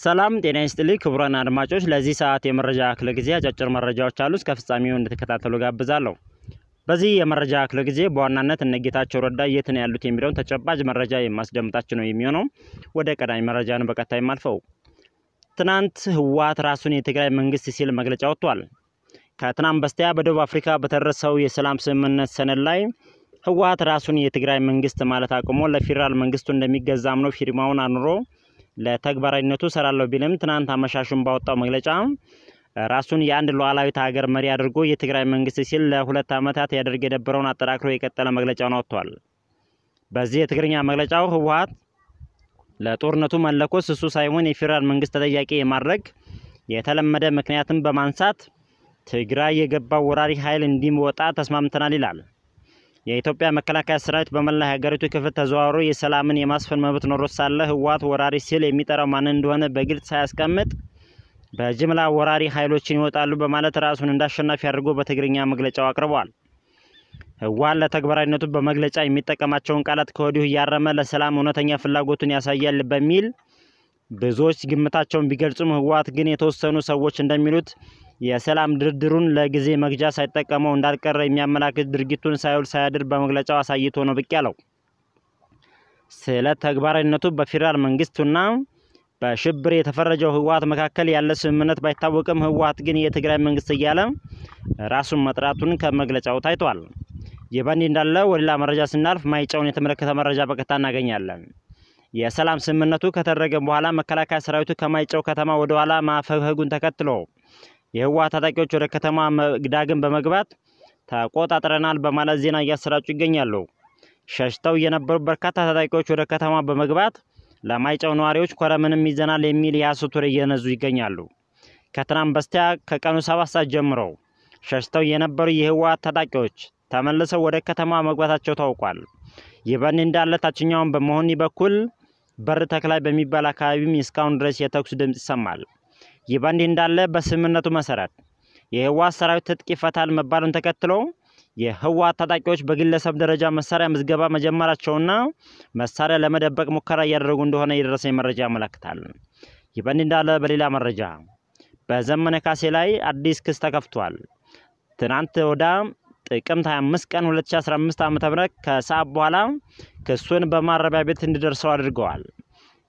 ሰላም ጤና ይስጥልኝ ክቡራን አድማጮች፣ ለዚህ ሰዓት የመረጃ ክፍለ ጊዜ አጫጭር መረጃዎች አሉ። እስከ ፍጻሜው እንድትከታተሉ ጋብዛለሁ። በዚህ የመረጃ ክፍለ ጊዜ በዋናነት እነ ጌታቸው ረዳ የት ነው ያሉት የሚለውን ተጨባጭ መረጃ የማስደምጣችሁ ነው የሚሆነው። ወደ ቀዳሚ መረጃ ነው በቀጣይም ትናንት ህወሓት ራሱን የትግራይ መንግስት ሲል መግለጫ ወጥቷል። ከትናንት በስቲያ በደቡብ አፍሪካ በተደረሰው የሰላም ስምምነት ሰነድ ላይ ህወሓት ራሱን የትግራይ መንግስት ማለት አቁሞ ለፌዴራል መንግስቱ እንደሚገዛ ነው ፊርማውን አኑሮ ለተግባራዊነቱ እሰራለሁ ቢልም ትናንት አመሻሹን ባወጣው መግለጫ ራሱን የአንድ ሉዓላዊት ሀገር መሪ አድርጎ የትግራይ መንግስት ሲል ለሁለት ዓመታት ያደርግ የነበረውን አጠናክሮ የቀጠለ መግለጫውን አወጥቷል። በዚህ የትግርኛ መግለጫው ህወሀት ለጦርነቱ መለኮስ እሱ ሳይሆን የፌዴራል መንግስት ተጠያቂ የማድረግ የተለመደ ምክንያትን በማንሳት ትግራይ የገባው ወራሪ ኃይል እንዲወጣ ተስማምተናል ይላል። የኢትዮጵያ መከላከያ ሰራዊት በመላ ሀገሪቱ ክፍል ተዘዋውሮ የሰላምን የማስፈን መብት ኖሮ ሳለ ህወሓት ወራሪ ሲል የሚጠራው ማን እንደሆነ በግልጽ ሳያስቀምጥ በጅምላ ወራሪ ኃይሎችን ይወጣሉ በማለት ራሱን እንዳሸናፊ አድርጎ በትግርኛ መግለጫው አቅርቧል። ህወሓት ለተግባራዊነቱ በመግለጫ የሚጠቀማቸውን ቃላት ከወዲሁ እያረመ ለሰላም እውነተኛ ፍላጎቱን ያሳያል በሚል ብዙዎች ግምታቸውን ቢገልጹም ህወሓት ግን የተወሰኑ ሰዎች እንደሚሉት የሰላም ድርድሩን ለጊዜ መግዣ ሳይጠቀመው እንዳልቀረ የሚያመላክት ድርጊቱን ሳይውል ሳያድር በመግለጫው አሳይቶ ነው ብቅ ያለው። ስለ ተግባራዊነቱ በፌዴራል መንግስቱና በሽብር የተፈረጀው ህወሓት መካከል ያለ ስምምነት ባይታወቅም ህወሓት ግን የትግራይ መንግስት እያለ ራሱን መጥራቱን ከመግለጫው ታይቷል። ይህ በእንዲህ እንዳለ ወደ ሌላ መረጃ ስናልፍ ማይጨውን የተመለከተ መረጃ በቀጥታ እናገኛለን። የሰላም ስምምነቱ ከተደረገ በኋላ መከላከያ ሰራዊቱ ከማይጨው ከተማ ወደ ኋላ ማፈግፈጉን ተከትሎ የህወሓት ታጣቂዎች ወደ ከተማ ዳግም በመግባት ተቆጣጥረናል በማለት ዜና እያሰራጩ ይገኛሉ። ሸሽተው የነበሩ በርካታ ታጣቂዎች ወደ ከተማ በመግባት ለማይጨው ነዋሪዎች ኮረምንም ይዘናል የሚል የሐሰት ወሬ እየነዙ ይገኛሉ። ከትናንት በስቲያ ከቀኑ ሰባት ሰዓት ጀምሮ ሸሽተው የነበሩ የህወሓት ታጣቂዎች ተመልሰው ወደ ከተማ መግባታቸው ታውቋል። ይህ በእንዲህ እንዳለ ታችኛውን በመሆኒ በኩል በር ተክላይ በሚባል አካባቢም እስካሁን ድረስ የተኩስ ድምፅ ይሰማል። ይህ በእንዲህ እንዳለ በስምምነቱ መሰረት የህወሓት ሰራዊት ትጥቅ ይፈታል መባሉን ተከትሎ የህወሓት ታጣቂዎች በግለሰብ ደረጃ መሳሪያ ምዝገባ መጀመራቸውና መሳሪያ ለመደበቅ ሙከራ እያደረጉ እንደሆነ የደረሰኝ መረጃ ያመለክታል። ይህ በእንዲህ እንዳለ በሌላ መረጃ በዘመነ ካሴ ላይ አዲስ ክስ ተከፍቷል። ትናንት ወዳ ጥቅምት 25 ቀን 2015 ዓ.ም ከሰዓት በኋላ ክሱን በማረቢያ ቤት እንዲደርሰው አድርገዋል።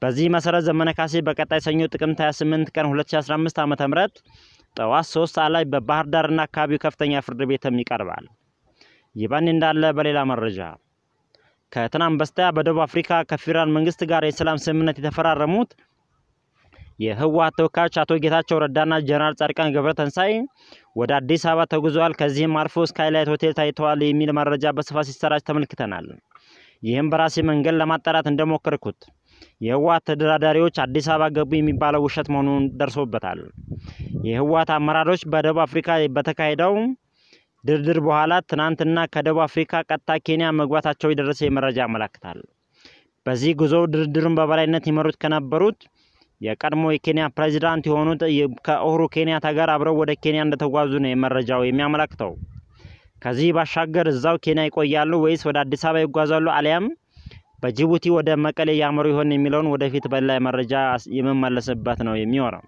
በዚህ መሰረት ዘመነ ካሴ በቀጣይ ሰኞ ጥቅምት 28 ቀን 2015 ዓ.ም ጠዋት 3 ሰዓት ላይ በባህር ዳርና አካባቢው ከፍተኛ ፍርድ ቤትም ይቀርባል። ይባን እንዳለ በሌላ መረጃ ከትናንት በስቲያ በደቡብ አፍሪካ ከፌዴራል መንግስት ጋር የሰላም ስምምነት የተፈራረሙት የህወሓት ተወካዮች አቶ ጌታቸው ረዳና ጀነራል ጻድቃን ገብረተንሳይ ወደ አዲስ አበባ ተጉዘዋል። ከዚህም አልፎ ስካይላይት ሆቴል ታይተዋል የሚል መረጃ በስፋት ሲሰራጭ ተመልክተናል። ይህም በራሴ መንገድ ለማጣራት እንደሞከርኩት የህወሓት ተደራዳሪዎች አዲስ አበባ ገቡ የሚባለው ውሸት መሆኑን ደርሶበታል። የህወሓት አመራሮች በደቡብ አፍሪካ በተካሄደው ድርድር በኋላ ትናንትና ከደቡብ አፍሪካ ቀጥታ ኬንያ መግባታቸው የደረሰ መረጃ ያመላክታል። በዚህ ጉዞ ድርድሩን በበላይነት ይመሩት ከነበሩት የቀድሞ የኬንያ ፕሬዚዳንት የሆኑት ከኡሁሩ ኬንያታ ጋር አብረው ወደ ኬንያ እንደተጓዙ ነው የመረጃው የሚያመለክተው። ከዚህ ባሻገር እዛው ኬንያ ይቆያሉ ወይስ ወደ አዲስ አበባ ይጓዛሉ አሊያም በጅቡቲ ወደ መቀሌ ያመሩ ይሆን የሚለውን ወደፊት በላይ መረጃ የምመለስበት ነው የሚሆነው።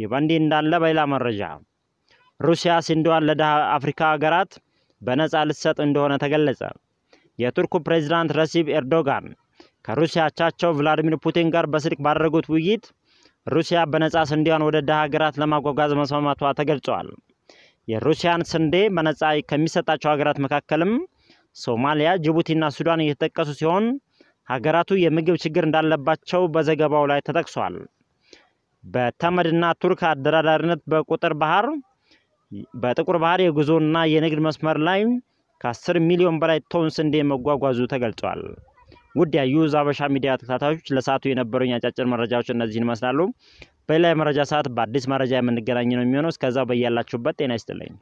ይህ በእንዲህ እንዳለ በሌላ መረጃ ሩሲያ ስንዴዋን ለደሃ አፍሪካ ሀገራት በነጻ ልትሰጥ እንደሆነ ተገለጸ። የቱርኩ ፕሬዚዳንት ረሲብ ኤርዶጋን ከሩሲያ አቻቸው ቭላዲሚር ፑቲን ጋር በስልክ ባደረጉት ውይይት ሩሲያ በነጻ ስንዴዋን ወደ ደሃ ሀገራት ለማጓጓዝ መስማማቷ ተገልጿል። የሩሲያን ስንዴ በነጻ ከሚሰጣቸው ሀገራት መካከልም ሶማሊያ፣ ጅቡቲና ሱዳን እየተጠቀሱ ሲሆን ሀገራቱ የምግብ ችግር እንዳለባቸው በዘገባው ላይ ተጠቅሷል። በተመድና ቱርክ አደራዳሪነት በቁጥር ባህር በጥቁር ባህር የጉዞና የንግድ መስመር ላይ ከ10 ሚሊዮን በላይ ቶን ስንዴ መጓጓዙ ተገልጿል። ጉዳይ ዩዝ አበሻ ሚዲያ ተከታታዮች ለሰዓቱ የነበሩኝ አጫጭር መረጃዎች እነዚህን ይመስላሉ። በሌላ መረጃ ሰዓት በአዲስ መረጃ የምንገናኝ ነው የሚሆነው። እስከዛው በያላችሁበት ጤና ይስጥልኝ።